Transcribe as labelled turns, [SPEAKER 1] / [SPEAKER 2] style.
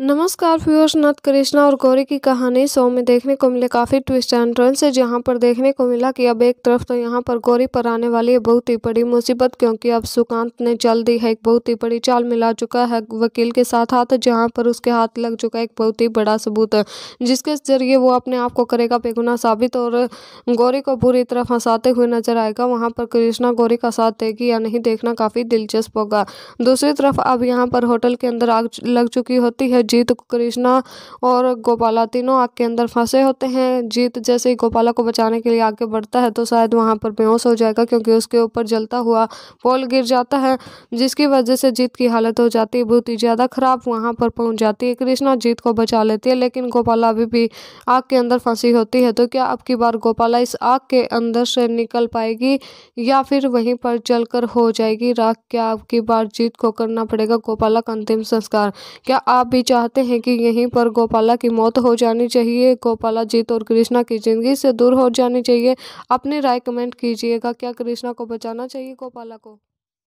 [SPEAKER 1] नमस्कार फ्यूर्स नाथ कृष्णा और गौरी की कहानी शो में देखने को मिले काफ़ी ट्विस्ट एंड टर्न से जहाँ पर देखने को मिला कि अब एक तरफ तो यहाँ पर गौरी पर आने वाली है बहुत ही बड़ी मुसीबत क्योंकि अब सुकांत ने जल्दी है एक बहुत ही बड़ी चाल मिला चुका है वकील के साथ हाथ जहाँ पर उसके हाथ लग चुका है एक बहुत ही बड़ा सबूत है जिसके जरिए वो अपने आप को करेगा बेगुना साबित और गौरी को बुरी तरह फंसाते हुए नजर आएगा वहाँ पर कृष्णा गौरी का साथ देगी या नहीं देखना काफ़ी दिलचस्प होगा दूसरी तरफ अब यहाँ पर होटल के अंदर आग लग चुकी होती है जीत कृष्णा और गोपाला तीनों आग के अंदर फंसे होते हैं जीत जैसे ही गोपाला को बचाने के लिए आगे बढ़ता है तो शायद वहाँ पर बेहोश हो जाएगा क्योंकि उसके ऊपर जलता हुआ पोल गिर जाता है जिसकी वजह से जीत की हालत हो जाती है बहुत ही ज़्यादा ख़राब वहाँ पर पहुँच जाती है कृष्णा जीत को बचा लेती है लेकिन गोपाला अभी भी आग के अंदर फंसी होती है तो क्या अब की बार गोपाला इस आग के अंदर से निकल पाएगी या फिर वहीं पर जलकर हो जाएगी राख क्या आपकी बार जीत को करना पड़ेगा गोपाला का अंतिम संस्कार क्या आप भी चाहते हैं कि यहीं पर गोपाला की मौत हो जानी चाहिए गोपाला जीत और कृष्णा की ज़िंदगी से दूर हो जानी चाहिए अपनी राय कमेंट कीजिएगा क्या कृष्णा को बचाना चाहिए गोपाला को